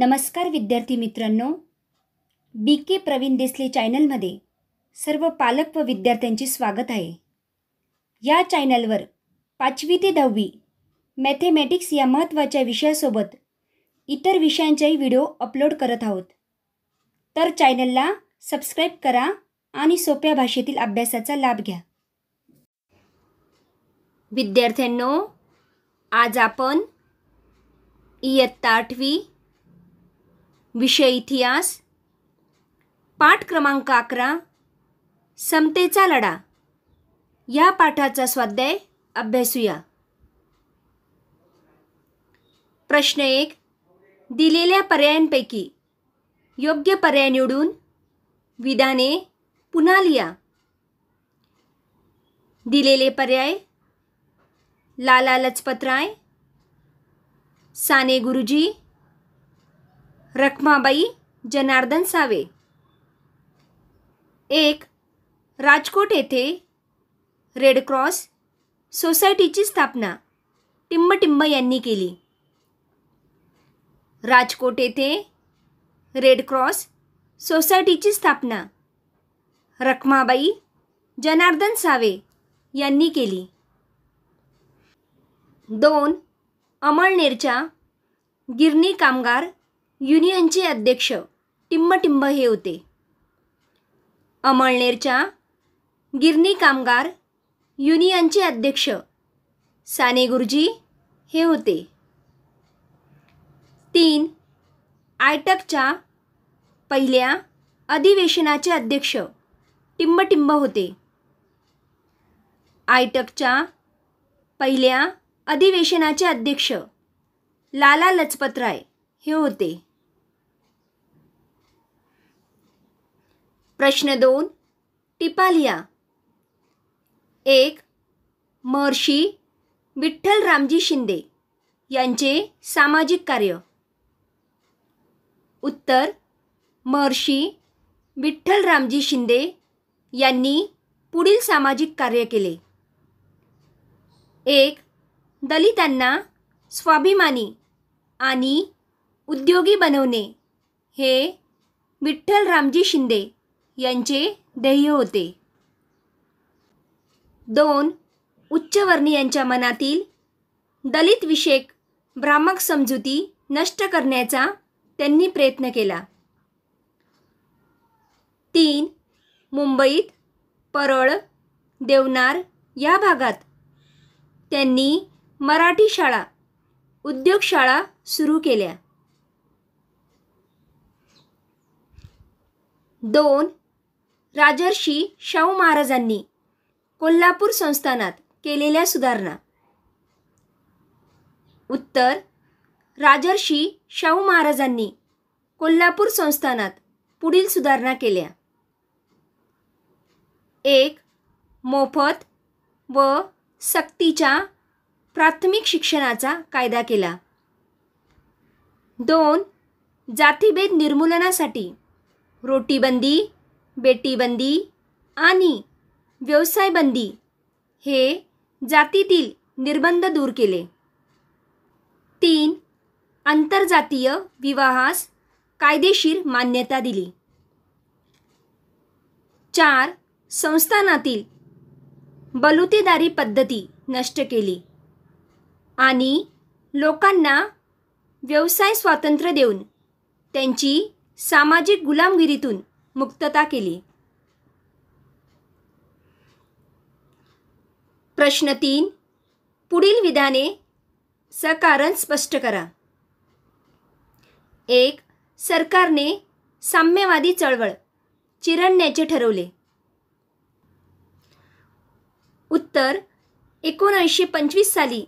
नमस्कार विद्यार्थी मित्रांनो बी के प्रवीण देसले चॅनलमध्ये सर्व पालक व विद्यार्थ्यांचे स्वागत आहे या चॅनलवर पाचवी ते दहावी मॅथेमॅटिक्स या महत्त्वाच्या विषयासोबत इतर विषयांचाही व्हिडिओ अपलोड करत आहोत तर चॅनलला सबस्क्राईब करा आणि सोप्या भाषेतील अभ्यासाचा लाभ घ्या विद्यार्थ्यांनो आज आपण इयत्ता आठवी विषय इतिहास पाठ क्रमांक अकरा समतेचा लढा या पाठाचा स्वाध्याय अभ्यासूया प्रश्न एक दिलेल्या पर्यायांपैकी योग्य पर्याय निवडून विधाने पुन्हा लिहा दिलेले पर्याय लाला लजपतराय साने गुरुजी रखमाबाई जनार्दन सावे एक राजकोट येथे रेडक्रॉस सोसायटीची स्थापना टिंबटिंब यांनी केली राजकोट येथे रेडक्रॉस सोसायटीची स्थापना रखमाबाई जनार्दन सावे यांनी केली दोन अमळनेरच्या गिरणी कामगार युनियनचे अध्यक्ष टिंबटिंब हे होते अमळनेरच्या गिरणी कामगार युनियनचे अध्यक्ष साने गुरुजी हे होते तीन आयटकच्या पहिल्या अधिवेशनाचे अध्यक्ष टिंबटिंब होते आयटकच्या पहिल्या अधिवेशनाचे अध्यक्ष लाला लजपतराय हे होते प्रश्न दोन टिपालिया एक महर्षी विठ्ठल रामजी शिंदे यांचे सामाजिक कार्य उत्तर महर्षी विठ्ठल रामजी शिंदे यांनी पुढील सामाजिक कार्य केले एक दलितांना स्वाभिमानी आणि उद्योगी बनवणे हे विठ्ठल रामजी शिंदे यांचे ध्येय होते दोन उच्चवर्णीयांच्या मनातील दलित विषयक भ्रामक समजुती नष्ट करण्याचा त्यांनी प्रयत्न केला तीन मुंबईत परळ देवनार या भागात त्यांनी मराठी शाळा उद्योगशाळा सुरू केल्या दोन राजर्षी शाहू महाराजांनी कोल्हापूर संस्थानात केलेल्या सुधारणा उत्तर राजर्षी शाहू महाराजांनी कोल्हापूर संस्थानात पुढील सुधारणा केल्या एक मोफत व सक्तीच्या प्राथमिक शिक्षणाचा कायदा केला दोन जातीभेद निर्मूलनासाठी रोटीबंदी बेटीबंदी आणि व्यवसायबंदी हे जातीतील निर्बंध दूर केले तीन आंतरजातीय विवाहास कायदेशीर मान्यता दिली चार संस्थानातील बलुतेदारी पद्धती नष्ट केली आणि लोकांना व्यवसाय स्वातंत्र्य देऊन त्यांची सामाजिक गुलामगिरीतून मुक्तता केली प्रश्न तीन पुढील विधाने सकारण स्पष्ट करा एक सरकारने साम्यवादी चळवळ चिरडण्याचे ठरवले उत्तर एकोणऐंशे पंचवीस साली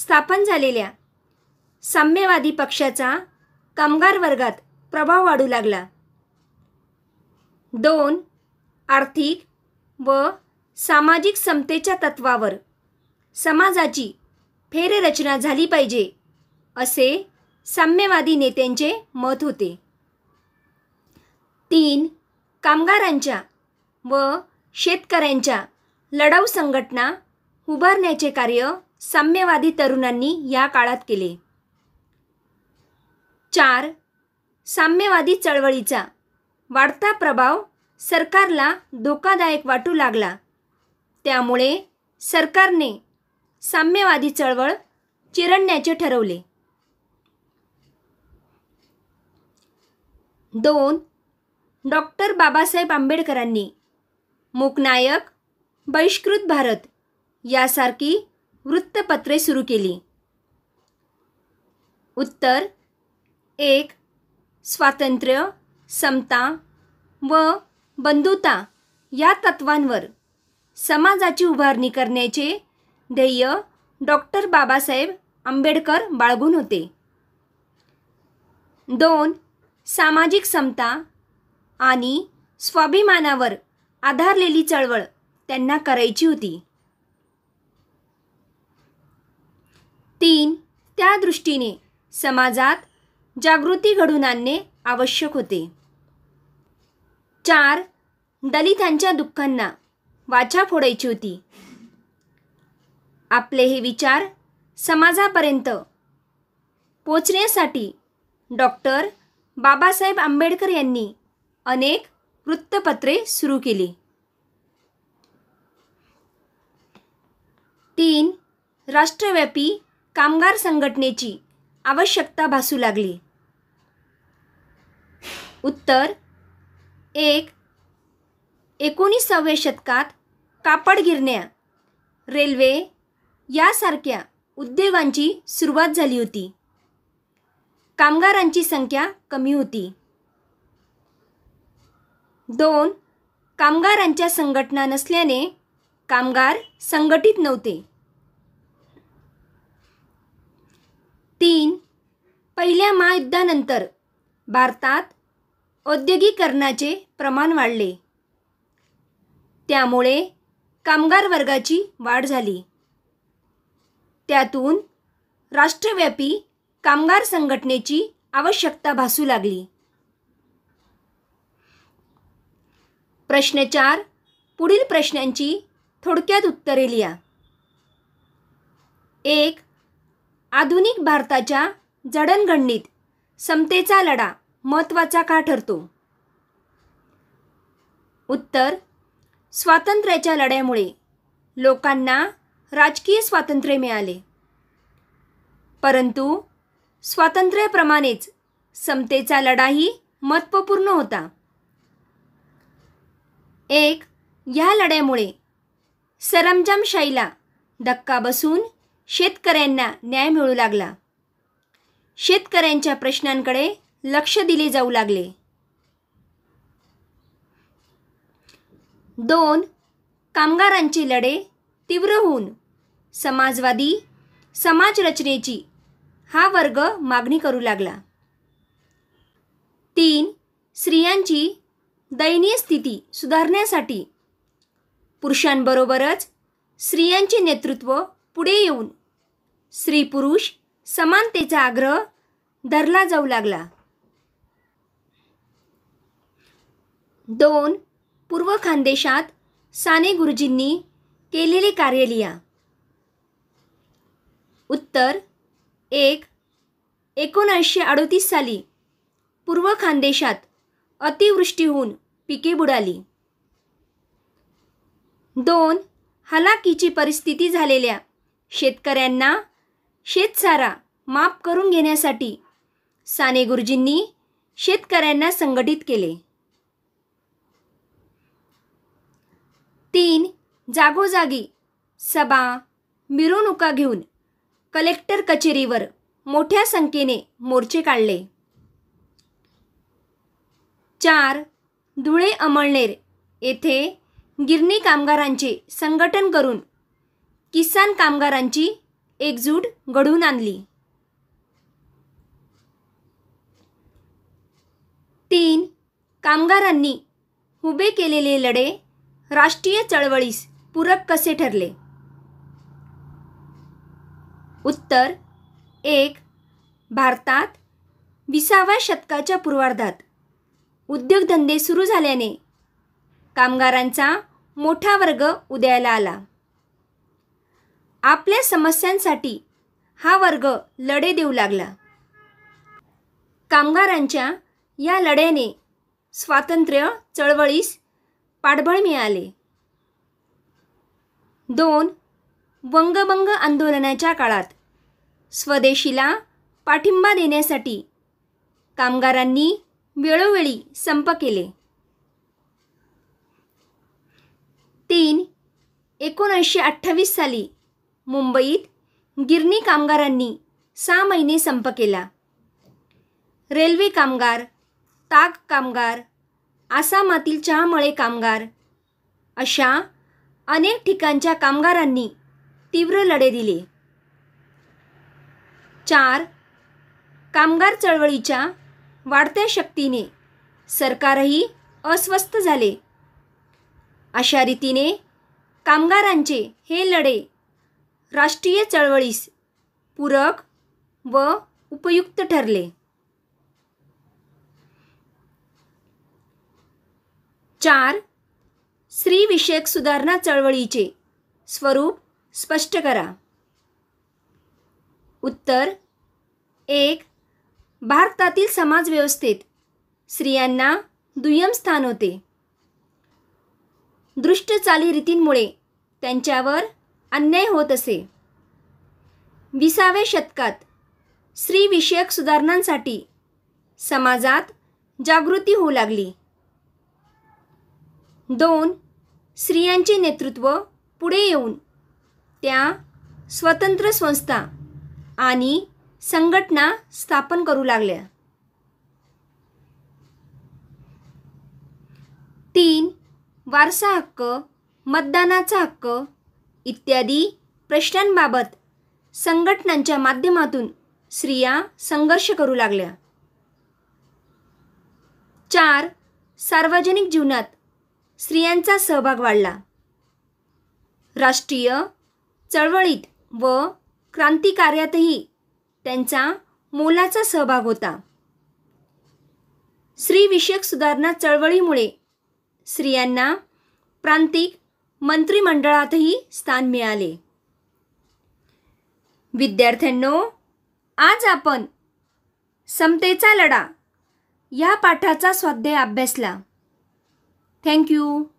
स्थापन झालेल्या साम्यवादी पक्षाचा कामगार वर्गात प्रभाव वाढू लागला दोन आर्थिक व सामाजिक समतेच्या तत्वावर समाजाची फेररचना झाली पाहिजे असे साम्यवादी नेत्यांचे मत होते तीन कामगारांच्या व शेतकऱ्यांच्या लढाऊ संघटना उभारण्याचे कार्य साम्यवादी तरुणांनी या काळात केले चार साम्यवादी चळवळीचा वाढता प्रभाव सरकारला धोकादायक वाटू लागला त्यामुळे सरकारने साम्यवादी चळवळ चिरडण्याचे ठरवले दोन डॉक्टर बाबासाहेब आंबेडकरांनी मुकनायक बहिष्कृत भारत यासारखी वृत्तपत्रे सुरू केली उत्तर एक स्वातंत्र्य समता व बंधुता या तत्वांवर समाजाची उभारणी करण्याचे ध्येय डॉक्टर बाबासाहेब आंबेडकर बाळगून होते दोन सामाजिक समता आणि स्वाभिमानावर आधारलेली चळवळ त्यांना करायची होती तीन त्या दृष्टीने समाजात जागृती घडून आणणे आवश्यक होते चार दलितांच्या दुःखांना वाचा फोडायची होती आपले हे विचार समाजापर्यंत पोचण्यासाठी डॉक्टर बाबासाहेब आंबेडकर यांनी अनेक वृत्तपत्रे सुरू केली तीन राष्ट्रव्यापी कामगार संघटनेची आवश्यकता भासू लागली उत्तर एक एकोणीसाव्या शतकात कापड गिरण्या रेल्वे यासारख्या उद्योगांची सुरुवात झाली होती कामगारांची संख्या कमी होती दोन कामगारांच्या संघटना नसल्याने कामगार संघटित नव्हते तीन पहिल्या महायुद्धानंतर भारतात औद्योगिकरणाचे प्रमाण वाढले त्यामुळे कामगार वर्गाची वाढ झाली त्यातून राष्ट्रव्यापी कामगार संघटनेची आवश्यकता भासू लागली प्रश्न चार पुढील प्रश्नांची थोडक्यात उत्तरे लिहा एक आधुनिक भारताच्या जडणघडणीत समतेचा लढा महत्त्वाचा का ठरतो उत्तर स्वातंत्र्याच्या लढ्यामुळे लोकांना राजकीय स्वातंत्र्य मिळाले परंतु स्वातंत्र्याप्रमाणेच समतेचा लढाही महत्त्वपूर्ण होता एक या लढ्यामुळे सरंजामशाहीला धक्का बसून शेतकऱ्यांना न्याय मिळू लागला शेतकऱ्यांच्या प्रश्नांकडे लक्ष दिले जाऊ लागले दोन कामगारांचे लढे तीव्र होऊन समाजवादी समाजरचनेची हा वर्ग मागणी करू लागला तीन स्त्रियांची दयनीय स्थिती सुधारण्यासाठी पुरुषांबरोबरच स्त्रियांचे नेतृत्व पुढे येऊन स्त्री पुरुष समानतेचा आग्रह धरला जाऊ लागला दोन पूर्व खानदेशात साने गुरुजींनी केलेले कार्य उत्तर एक एकोणासशे अडोतीस साली पूर्व खानदेशात अतिवृष्टी होऊन पिके बुडाली दोन हलाकीची परिस्थिती झालेल्या शेतकऱ्यांना शेतसारा माफ करून घेण्यासाठी साने गुरुजींनी शेतकऱ्यांना संघटित केले तीन जागोजागी सभा मिरवणुका घेऊन कलेक्टर कचेरीवर मोठ्या संख्येने मोर्चे काढले चार धुळे अमळनेर येथे गिरणी कामगारांचे संघटन करून किसान कामगारांची एकजूट घडवून आणली तीन कामगारांनी उभे केलेले लढे राष्ट्रीय चळवळीस पूरक कसे ठरले उत्तर एक भारतात विसाव्या शतकाच्या पूर्वार्धात उद्योगधंदे सुरू झाल्याने कामगारांचा मोठा वर्ग उदयाला आला आपल्या समस्यांसाठी हा वर्ग लढे देऊ लागला कामगारांच्या या लढ्याने स्वातंत्र्य चळवळीस पाठबळ मिळाले दोन वंगभंग आंदोलनाच्या काळात स्वदेशीला पाठिंबा देण्यासाठी कामगारांनी वेळोवेळी संप केले तीन एकोणीसशे अठ्ठावीस साली मुंबईत गिरणी कामगारांनी सहा महिने संप केला रेल्वे कामगार ताक कामगार आसामातील चहामळे कामगार अशा अनेक ठिकाणच्या कामगारांनी तीव्र लढे दिले चार कामगार चळवळीच्या वाढत्या शक्तीने सरकारही अस्वस्थ झाले अशा रीतीने कामगारांचे हे लढे राष्ट्रीय चळवळीस पूरक व उपयुक्त ठरले चार स्त्रीविषयक सुधारणा चळवळीचे स्वरूप स्पष्ट करा उत्तर एक भारतातील समाजव्यवस्थेत स्त्रियांना दुय्यम स्थान होते दृष्ट चालीरीतींमुळे त्यांच्यावर अन्याय होत असे विसाव्या शतकात स्त्रीविषयक सुधारणांसाठी समाजात जागृती होऊ लागली दोन स्त्रियांचे नेतृत्व पुढे येऊन त्या स्वतंत्र संस्था आणि संघटना स्थापन करू लागल्या तीन वारसा हक्क मतदानाचा हक्क इत्यादी प्रश्नांबाबत संघटनांच्या माध्यमातून स्त्रिया संघर्ष करू लागल्या चार सार्वजनिक जीवनात स्त्रियांचा सहभाग वाढला राष्ट्रीय चळवळीत व क्रांतिकार्यातही त्यांचा मोलाचा सहभाग होता स्त्रीविषयक सुधारणा चळवळीमुळे स्त्रियांना प्रांतिक मंत्रिमंडळातही स्थान मिळाले विद्यार्थ्यांनो आज आपण समतेचा लढा या पाठाचा स्वाध्याय अभ्यासला Thank you.